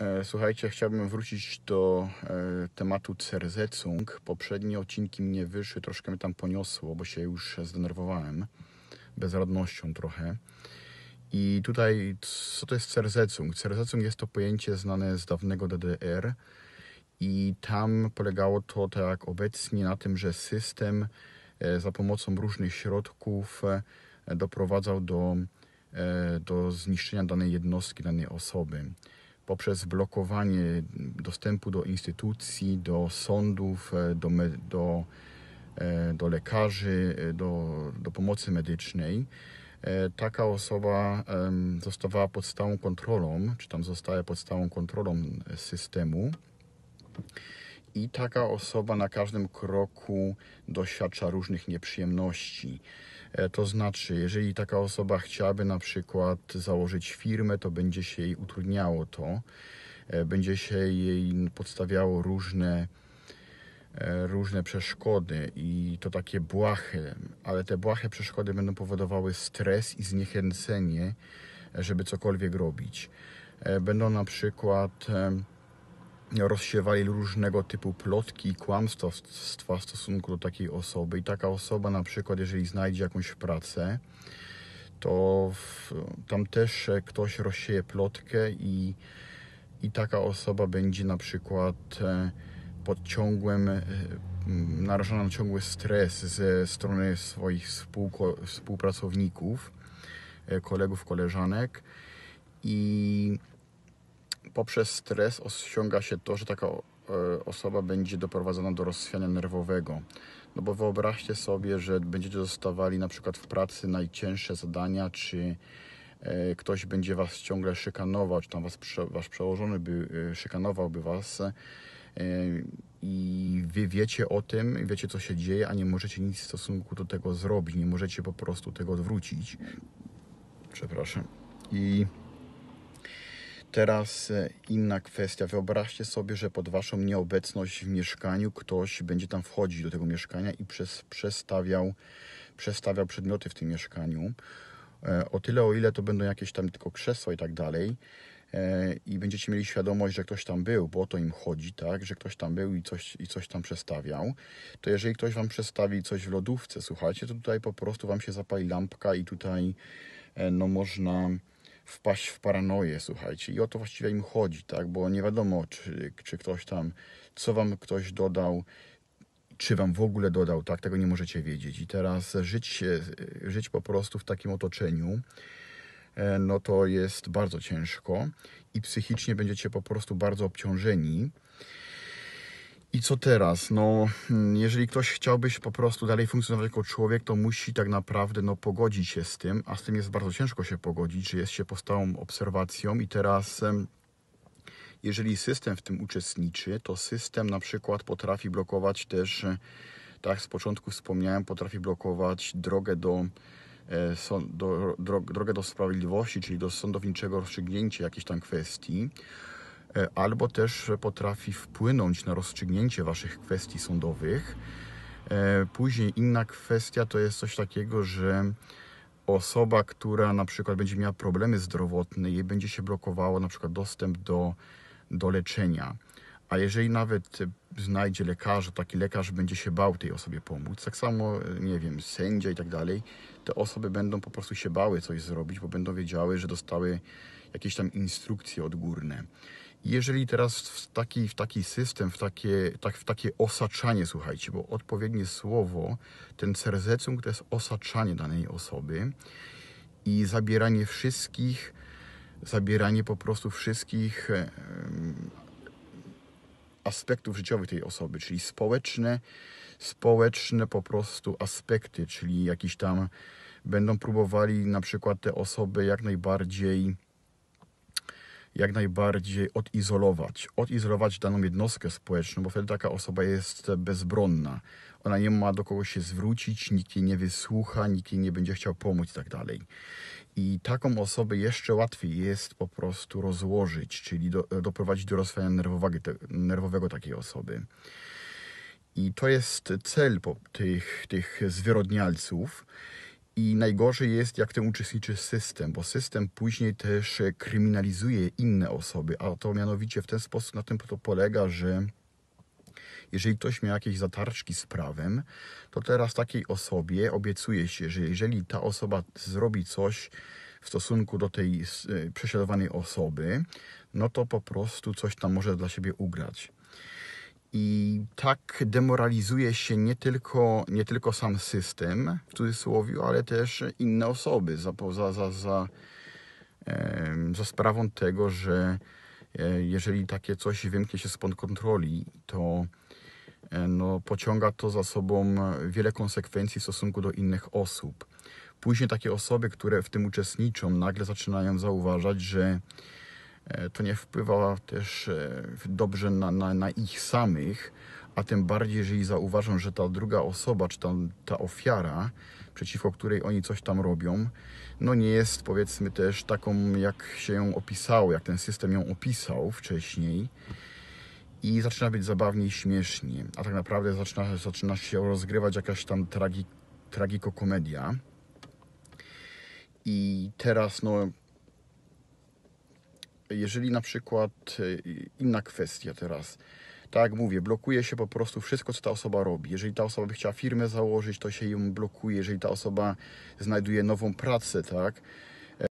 E, słuchajcie, chciałbym wrócić do e, tematu Cerzecung. Poprzednie odcinki mnie wyszły, troszkę mnie tam poniosło, bo się już zdenerwowałem bezradnością trochę. I tutaj, co to jest Cerzecung? Cerzecung jest to pojęcie znane z dawnego DDR i tam polegało to, tak jak obecnie, na tym, że system e, za pomocą różnych środków doprowadzał do, do zniszczenia danej jednostki, danej osoby poprzez blokowanie dostępu do instytucji, do sądów, e, do, do, e, do lekarzy, e, do, do pomocy medycznej. Taka osoba zostawała pod stałą kontrolą, czy tam zostaje pod stałą kontrolą systemu. I taka osoba na każdym kroku doświadcza różnych nieprzyjemności. E, to znaczy, jeżeli taka osoba chciałaby na przykład założyć firmę, to będzie się jej utrudniało to, e, będzie się jej podstawiało różne e, różne przeszkody i to takie błahe, ale te błahe przeszkody będą powodowały stres i zniechęcenie, żeby cokolwiek robić. Będą na przykład rozsiewali różnego typu plotki i kłamstwa w stosunku do takiej osoby. I taka osoba, na przykład, jeżeli znajdzie jakąś pracę, to tam też ktoś rozsieje plotkę i, i taka osoba będzie na przykład e, pod ciągłym, e, narażona na ciągły stres ze strony swoich współpracowników, e, kolegów, koleżanek i poprzez stres osiąga się to, że taka e, osoba będzie doprowadzona do rozsiania nerwowego. No bo wyobraźcie sobie, że będziecie dostawali na przykład w pracy najcięższe zadania, czy e, ktoś będzie was ciągle szykanować, tam was, wasz przełożony by, e, szykanowałby was i wy wiecie o tym, wiecie co się dzieje, a nie możecie nic w stosunku do tego zrobić, nie możecie po prostu tego odwrócić. Przepraszam. I Teraz e, inna kwestia. Wyobraźcie sobie, że pod Waszą nieobecność w mieszkaniu ktoś będzie tam wchodzić do tego mieszkania i przez, przestawiał, przestawiał przedmioty w tym mieszkaniu. E, o tyle, o ile to będą jakieś tam tylko krzesła i tak dalej, e, i będziecie mieli świadomość, że ktoś tam był, bo o to im chodzi, tak, że ktoś tam był i coś, i coś tam przestawiał, to jeżeli ktoś Wam przestawi coś w lodówce, słuchajcie, to tutaj po prostu Wam się zapali lampka i tutaj no można wpaść w paranoję, słuchajcie. I o to właściwie im chodzi, tak? Bo nie wiadomo, czy, czy ktoś tam, co wam ktoś dodał, czy wam w ogóle dodał, tak? Tego nie możecie wiedzieć. I teraz żyć, żyć po prostu w takim otoczeniu, e, no to jest bardzo ciężko i psychicznie będziecie po prostu bardzo obciążeni. I co teraz? No, mm, jeżeli ktoś chciałby po prostu dalej funkcjonować jako człowiek, to musi tak naprawdę no, pogodzić się z tym, a z tym jest bardzo ciężko się pogodzić, że jest się postałą obserwacją i teraz jeżeli system w tym uczestniczy, to system na przykład potrafi blokować też, e, tak z początku wspomniałem, potrafi blokować drogę do, e, do, drogę do sprawiedliwości, czyli do sądowniczego rozstrzygnięcia jakiejś tam kwestii E, albo też potrafi wpłynąć na rozstrzygnięcie Waszych kwestii sądowych. E, później inna kwestia to jest coś takiego, że osoba, która na przykład będzie miała problemy zdrowotne, jej będzie się blokowało na przykład dostęp do, do leczenia. A jeżeli nawet znajdzie lekarza, taki lekarz będzie się bał tej osobie pomóc. Tak samo, nie wiem, sędzia i tak dalej, te osoby będą po prostu się bały coś zrobić, bo będą wiedziały, że dostały jakieś tam instrukcje odgórne. Jeżeli teraz w taki, w taki system, w takie, tak, w takie osaczanie, słuchajcie, bo odpowiednie słowo, ten cerzecung to jest osaczanie danej osoby i zabieranie wszystkich, zabieranie po prostu wszystkich aspektów życiowych tej osoby, czyli społeczne, społeczne po prostu aspekty, czyli jakiś tam będą próbowali na przykład te osoby jak najbardziej jak najbardziej odizolować. Odizolować daną jednostkę społeczną, bo wtedy taka osoba jest bezbronna. Ona nie ma do kogo się zwrócić, nikt jej nie wysłucha, nikt jej nie będzie chciał pomóc i tak dalej. I taką osobę jeszcze łatwiej jest po prostu rozłożyć, czyli do, doprowadzić do rozwoju nerwowego, nerwowego takiej osoby. I to jest cel tych, tych zwyrodnialców. I najgorzej jest, jak w tym uczestniczy system, bo system później też kryminalizuje inne osoby, a to mianowicie w ten sposób na tym to polega, że jeżeli ktoś miał jakieś zatarczki z prawem, to teraz takiej osobie obiecuje się, że jeżeli ta osoba zrobi coś w stosunku do tej e, prześladowanej osoby, no to po prostu coś tam może dla siebie ugrać. I tak demoralizuje się nie tylko, nie tylko sam system, w cudzysłowie, ale też inne osoby za, za, za, za, za sprawą tego, że e, jeżeli takie coś wymknie się spod kontroli, to e, no, pociąga to za sobą wiele konsekwencji w stosunku do innych osób. Później takie osoby, które w tym uczestniczą, nagle zaczynają zauważać, że E, to nie wpływa też e, dobrze na, na, na, ich samych, a tym bardziej, jeżeli zauważą, że ta druga osoba, czy ta, ta ofiara, przeciwko której oni coś tam robią, no nie jest powiedzmy też taką, jak się ją opisało, jak ten system ją opisał wcześniej. I zaczyna być zabawnie i śmiesznie, a tak naprawdę zaczyna, zaczyna się rozgrywać jakaś tam tragi, tragikokomedia. I teraz, no, jeżeli na przykład e, inna kwestia teraz, tak jak mówię, blokuje się po prostu wszystko, co ta osoba robi. Jeżeli ta osoba by chciała firmę założyć, to się ją blokuje. Jeżeli ta osoba znajduje nową pracę, tak,